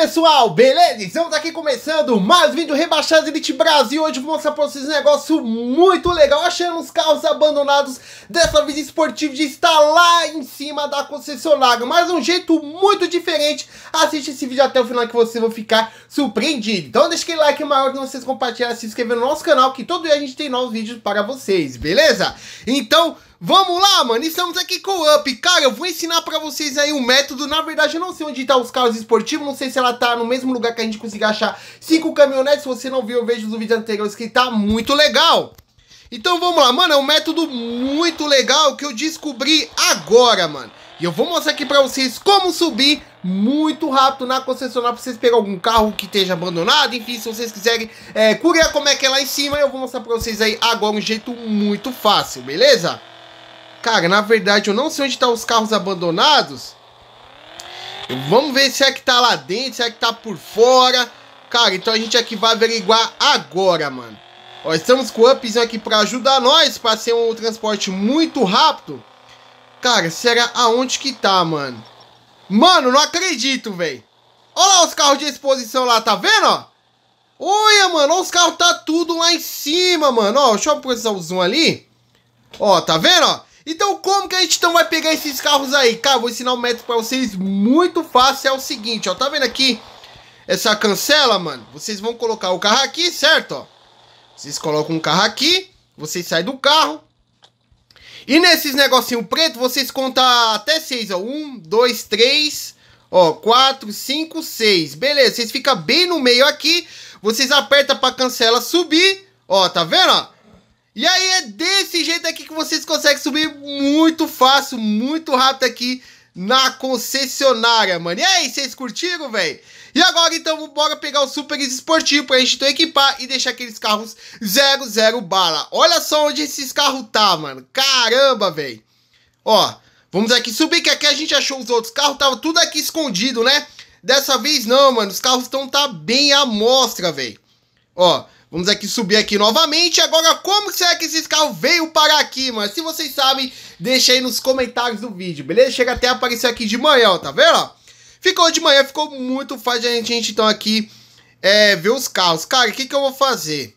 pessoal, beleza? Estamos aqui começando mais um vídeo Rebaixados Elite Brasil. Hoje vou mostrar pra vocês um negócio muito legal. Achando os carros abandonados dessa vez esportivo de estar lá em cima da concessionária. Mas um jeito muito diferente. Assiste esse vídeo até o final que vocês vão ficar surpreendidos. Então deixa aquele like maior de vocês compartilhar, se inscrever no nosso canal. Que todo dia a gente tem novos vídeos para vocês, beleza? Então... Vamos lá, mano, estamos aqui com o Up. Cara, eu vou ensinar pra vocês aí um método. Na verdade, eu não sei onde tá os carros esportivos, não sei se ela tá no mesmo lugar que a gente conseguir achar cinco caminhonetes. Se você não viu, eu vejo os vídeos anteriores que tá muito legal. Então vamos lá, mano, é um método muito legal que eu descobri agora, mano. E eu vou mostrar aqui pra vocês como subir muito rápido na concessionária pra vocês pegar algum carro que esteja abandonado. Enfim, se vocês quiserem é, curiar como é que é lá em cima, eu vou mostrar pra vocês aí agora um jeito muito fácil, beleza? Cara, na verdade eu não sei onde tá os carros abandonados. Vamos ver se é que tá lá dentro, se é que tá por fora. Cara, então a gente aqui é vai averiguar agora, mano. Ó, estamos com o Upzinho aqui pra ajudar nós, pra ser um transporte muito rápido. Cara, será aonde que tá, mano? Mano, não acredito, velho. Olha lá os carros de exposição lá, tá vendo, ó? Olha, mano, olha os carros tá tudo lá em cima, mano. Ó, deixa eu aproveitar o zoom ali. Ó, tá vendo, ó? Então como que a gente então vai pegar esses carros aí? Cara, vou ensinar um método pra vocês muito fácil, é o seguinte, ó, tá vendo aqui essa cancela, mano? Vocês vão colocar o carro aqui, certo, ó? Vocês colocam o carro aqui, vocês saem do carro. E nesses negocinho preto, vocês contam até seis. ó, um, dois, três... ó, 4, 5, 6. Beleza, vocês ficam bem no meio aqui, vocês apertam pra cancela subir, ó, tá vendo, ó? E aí é desse jeito aqui que vocês conseguem subir muito fácil, muito rápido aqui na concessionária, mano. E aí, vocês curtiram, velho? E agora, então, bora pegar o Super Esportivo pra gente então, equipar e deixar aqueles carros 00 bala. Olha só onde esses carros tá, mano. Caramba, velho. Ó, vamos aqui subir, que aqui a gente achou os outros carros. Tava tudo aqui escondido, né? Dessa vez não, mano. Os carros estão tá bem à mostra, velho. Ó, Vamos aqui subir aqui novamente. Agora, como será que esse carro veio parar aqui, mano? Se vocês sabem, deixa aí nos comentários do vídeo, beleza? Chega até aparecer aqui de manhã, ó, tá vendo? Ficou de manhã, ficou muito fácil a gente, então, aqui é, ver os carros. Cara, o que, que eu vou fazer?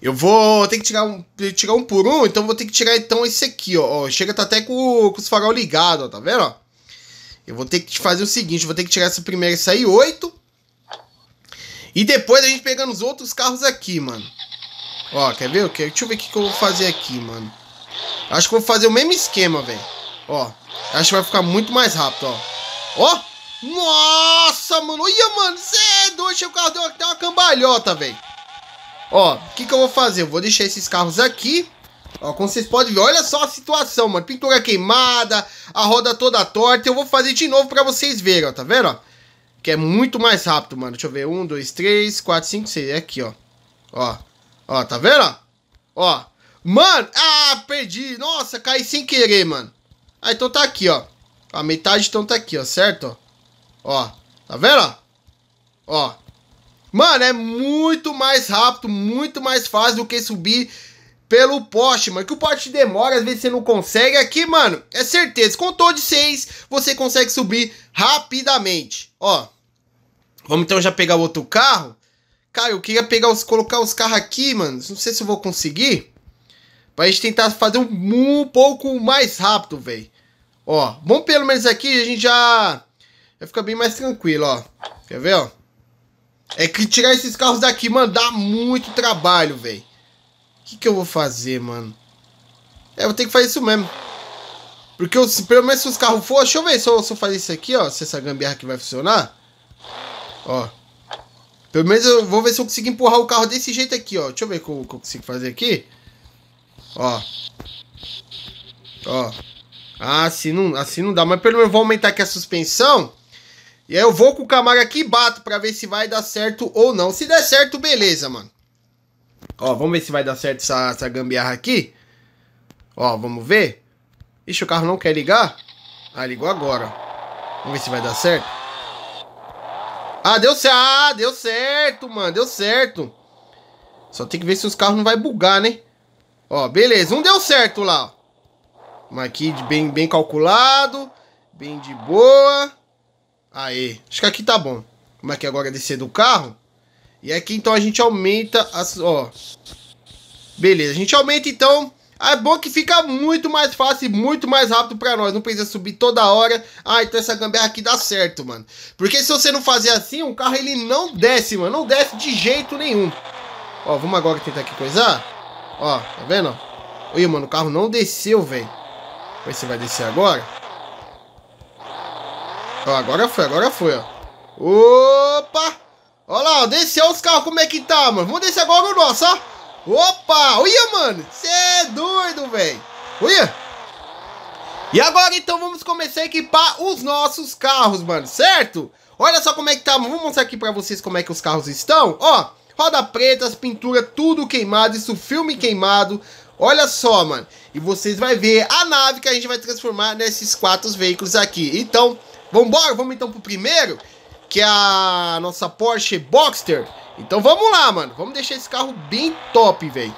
Eu vou ter que tirar um, tirar um por um, então vou ter que tirar, então, esse aqui, ó. ó chega tá até com, com os farol ligados, ó, tá vendo, ó? Eu vou ter que fazer o seguinte, vou ter que tirar essa primeira, essa aí, 8. E depois a gente pegando os outros carros aqui, mano. Ó, quer ver? Deixa eu ver o que, que eu vou fazer aqui, mano. Acho que vou fazer o mesmo esquema, velho. Ó, acho que vai ficar muito mais rápido, ó. Ó! Nossa, mano! Olha, mano! Zé, é doido, o carro deu até uma cambalhota, velho. Ó, o que que eu vou fazer? Eu vou deixar esses carros aqui. Ó, como vocês podem ver, olha só a situação, mano. Pintura queimada, a roda toda torta. Eu vou fazer de novo pra vocês verem, ó. Tá vendo, ó? Que é muito mais rápido, mano. Deixa eu ver. 1, 2, 3, 4, 5, 6. É aqui, ó. Ó. Ó, tá vendo? Ó. Mano! Ah, perdi! Nossa, caí sem querer, mano. Ah, então tá aqui, ó. A metade então tá aqui, ó. Certo? Ó. Tá vendo? Ó. Mano, é muito mais rápido, muito mais fácil do que subir pelo poste, mano. Que o poste demora, às vezes você não consegue. Aqui, mano, é certeza. Com de seis, você consegue subir rapidamente. Ó. Vamos então já pegar outro carro? Cara, eu queria pegar os, colocar os carros aqui, mano. Não sei se eu vou conseguir. Pra gente tentar fazer um, um pouco mais rápido, velho. Ó, bom pelo menos aqui a gente já... Já fica bem mais tranquilo, ó. Quer ver, ó? É que tirar esses carros daqui, mano, dá muito trabalho, velho. O que que eu vou fazer, mano? É, eu vou ter que fazer isso mesmo. Porque pelo menos se os carros for... Deixa eu ver se eu, se eu fazer isso aqui, ó. Se essa gambiarra aqui vai funcionar. Ó. Pelo menos eu vou ver se eu consigo empurrar o carro desse jeito aqui, ó. Deixa eu ver o que eu consigo fazer aqui. Ó. Ó. Ah, assim não, assim não dá. Mas pelo menos eu vou aumentar aqui a suspensão. E aí eu vou com o Camaro aqui e bato pra ver se vai dar certo ou não. Se der certo, beleza, mano. Ó, vamos ver se vai dar certo essa, essa gambiarra aqui. Ó, vamos ver. Ixi, o carro não quer ligar. Ah, ligou agora. Vamos ver se vai dar certo. Ah, deu certo. Ah, deu certo, mano. Deu certo. Só tem que ver se os carros não vai bugar, né? Ó, beleza. Um deu certo lá, ó. Mas aqui bem, bem calculado. Bem de boa. Aê. Acho que aqui tá bom. Como é que agora descer do carro? E aqui então a gente aumenta as, ó. Beleza, a gente aumenta então é bom que fica muito mais fácil e muito mais rápido para nós. Não precisa subir toda hora. Ah, então essa gamberra aqui dá certo, mano. Porque se você não fazer assim, o carro ele não desce, mano. Não desce de jeito nenhum. Ó, vamos agora tentar aqui coisar. Ó, tá vendo? Oi, mano, o carro não desceu, velho. Vai se vai descer agora. Ó, agora foi, agora foi, ó. Opa! Olha lá, desceu os carros, como é que tá, mano? Vamos descer agora o nosso, ó. Opa! Olha, mano! Você é doido, velho! Olha! E agora, então, vamos começar a equipar os nossos carros, mano, certo? Olha só como é que tá, Vou mostrar aqui pra vocês como é que os carros estão. Ó, roda preta, pintura, tudo queimado, isso filme queimado. Olha só, mano. E vocês vão ver a nave que a gente vai transformar nesses quatro veículos aqui. Então, vambora? Vamos então pro primeiro? que é a nossa Porsche Boxster. Então vamos lá, mano. Vamos deixar esse carro bem top, velho.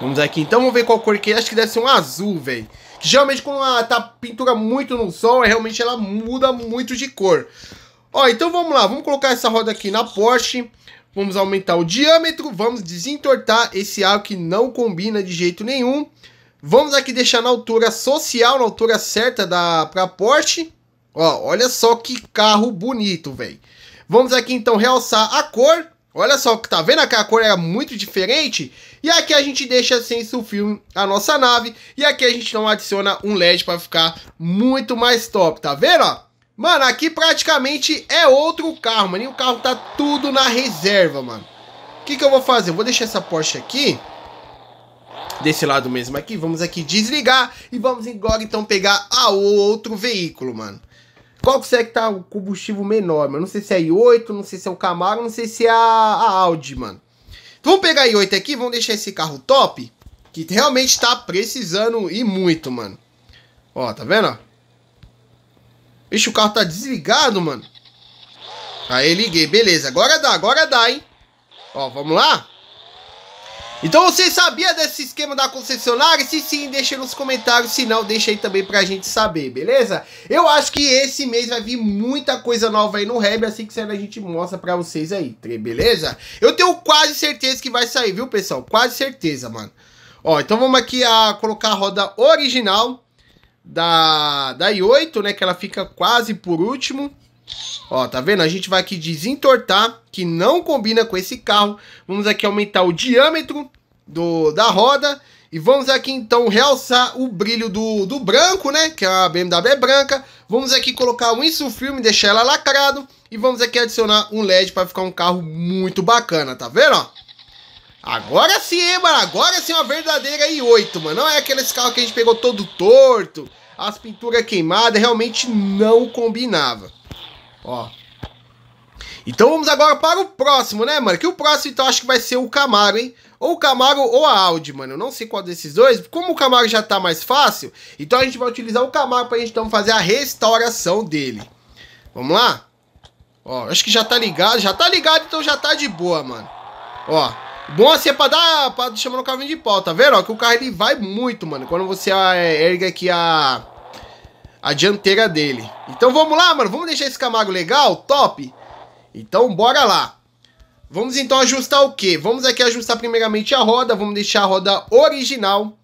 Vamos aqui, então vamos ver qual cor que é. Acho que deve ser um azul, velho. Geralmente quando ela tá pintura muito no sol, é realmente ela muda muito de cor. Ó, então vamos lá. Vamos colocar essa roda aqui na Porsche. Vamos aumentar o diâmetro. Vamos desentortar esse ar que não combina de jeito nenhum. Vamos aqui deixar na altura social, na altura certa da pra Porsche. Ó, olha só que carro bonito, velho. Vamos aqui então realçar a cor. Olha só, tá vendo que a cor é muito diferente? E aqui a gente deixa sem filme a nossa nave. E aqui a gente não adiciona um LED para ficar muito mais top, tá vendo? Ó? Mano, aqui praticamente é outro carro, mano. E o carro tá tudo na reserva, mano. O que, que eu vou fazer? Eu vou deixar essa Porsche aqui. Desse lado mesmo aqui. Vamos aqui desligar. E vamos agora então pegar a outro veículo, mano. Qual que é que tá o combustível menor, mano? Não sei se é i8, não sei se é o Camaro, não sei se é a, a Audi, mano. Então vamos pegar a i8 aqui, vamos deixar esse carro top, que realmente tá precisando e muito, mano. Ó, tá vendo, Vixe, o carro tá desligado, mano. Aí liguei, beleza. Agora dá, agora dá, hein. Ó, vamos lá? Então você sabia desse esquema da concessionária? Se sim, deixa aí nos comentários, se não, deixa aí também pra gente saber, beleza? Eu acho que esse mês vai vir muita coisa nova aí no Reb, assim que sair a gente mostra pra vocês aí, beleza? Eu tenho quase certeza que vai sair, viu pessoal? Quase certeza, mano. Ó, então vamos aqui a colocar a roda original da, da i8, né, que ela fica quase por último. Ó, tá vendo? A gente vai aqui desentortar, que não combina com esse carro. Vamos aqui aumentar o diâmetro do, da roda. E vamos aqui então realçar o brilho do, do branco, né? Que a BMW é branca. Vamos aqui colocar um insulfilme deixar ela lacrado. E vamos aqui adicionar um LED para ficar um carro muito bacana, tá vendo? Ó? Agora sim, hein, mano? Agora sim uma verdadeira i8, mano. Não é aqueles carros que a gente pegou todo torto, as pinturas queimadas, realmente não combinava. Ó. Então vamos agora para o próximo, né, mano? Que o próximo, então, acho que vai ser o Camaro, hein? Ou o Camaro ou a Audi, mano. Eu não sei qual desses dois. Como o Camaro já tá mais fácil, então a gente vai utilizar o Camaro pra gente, então, fazer a restauração dele. Vamos lá? Ó, acho que já tá ligado. Já tá ligado, então já tá de boa, mano. Ó, Bom assim é pra dar. pra chamar o carro de pau, tá vendo? Ó, que o carro ele vai muito, mano. Quando você ah, ergue aqui a a dianteira dele. Então vamos lá, mano. Vamos deixar esse Camargo legal, top? Então bora lá. Vamos então ajustar o quê? Vamos aqui ajustar primeiramente a roda. Vamos deixar a roda original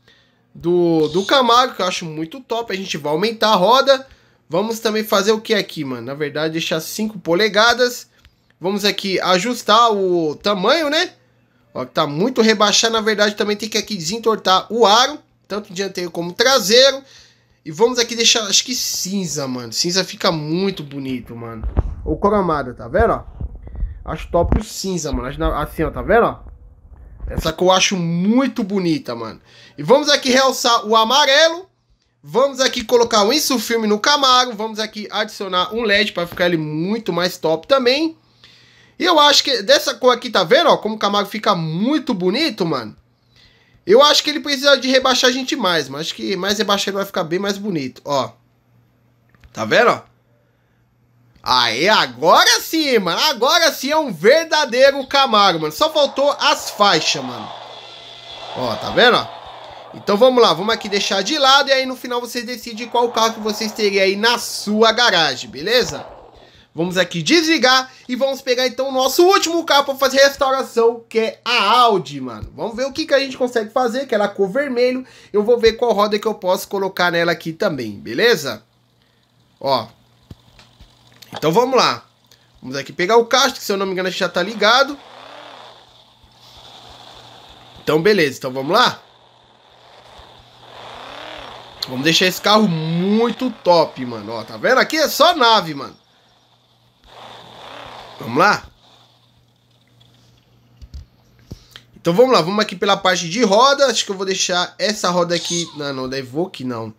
do, do Camargo, que eu acho muito top. A gente vai aumentar a roda. Vamos também fazer o que aqui, mano? Na verdade, deixar 5 polegadas. Vamos aqui ajustar o tamanho, né? Ó, tá muito rebaixado. Na verdade, também tem que aqui desentortar o aro. Tanto dianteiro como traseiro. E vamos aqui deixar, acho que cinza, mano. Cinza fica muito bonito, mano. Ou cromada, tá vendo, ó? Acho top o cinza, mano. Assim, ó, tá vendo, ó? Essa cor eu acho muito bonita, mano. E vamos aqui realçar o amarelo. Vamos aqui colocar o um no Camaro. Vamos aqui adicionar um LED para ficar ele muito mais top também. E eu acho que dessa cor aqui, tá vendo, ó? Como o Camaro fica muito bonito, mano. Eu acho que ele precisa de rebaixar a gente mais, mas acho que mais rebaixar ele vai ficar bem mais bonito. Ó. Tá vendo, ó? Aí, agora sim, mano. Agora sim é um verdadeiro Camaro, mano. Só faltou as faixas, mano. Ó, tá vendo, ó? Então vamos lá, vamos aqui deixar de lado e aí no final vocês decidem qual carro que vocês teriam aí na sua garagem, beleza? Vamos aqui desligar e vamos pegar então o nosso último carro para fazer restauração, que é a Audi, mano. Vamos ver o que, que a gente consegue fazer, que ela é a cor vermelho. Eu vou ver qual roda que eu posso colocar nela aqui também, beleza? Ó. Então vamos lá. Vamos aqui pegar o castro, que se eu não me engano já tá ligado. Então beleza, então vamos lá? Vamos deixar esse carro muito top, mano. Ó, tá vendo? Aqui é só nave, mano. Vamos lá? Então vamos lá, vamos aqui pela parte de roda. Acho que eu vou deixar essa roda aqui. Não, não, da Evoque não.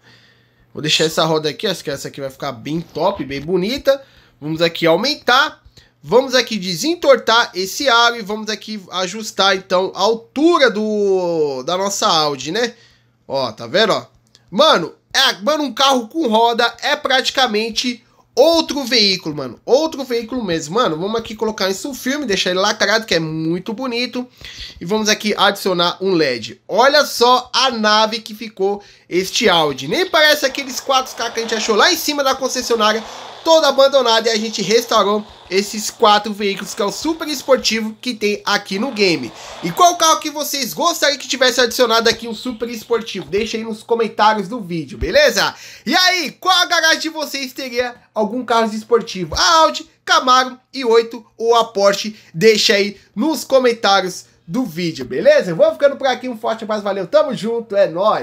Vou deixar essa roda aqui, acho que essa aqui vai ficar bem top, bem bonita. Vamos aqui aumentar. Vamos aqui desentortar esse aro e vamos aqui ajustar então a altura do da nossa Audi, né? Ó, tá vendo, ó? Mano, é, mano, um carro com roda é praticamente outro veículo, mano. Outro veículo mesmo. Mano, vamos aqui colocar isso no filme, deixar ele lacrado, que é muito bonito. E vamos aqui adicionar um LED. Olha só a nave que ficou este Audi. Nem parece aqueles 4K que a gente achou lá em cima da concessionária, toda abandonada e a gente restaurou esses quatro veículos que é o super esportivo que tem aqui no game. E qual carro que vocês gostariam que tivesse adicionado aqui um super esportivo? Deixa aí nos comentários do vídeo, beleza? E aí, qual a garagem de vocês teria algum carro esportivo? A Audi, Camaro e 8 ou a Porsche? Deixa aí nos comentários do vídeo, beleza? vou ficando por aqui, um forte abraço, valeu, tamo junto, é nóis!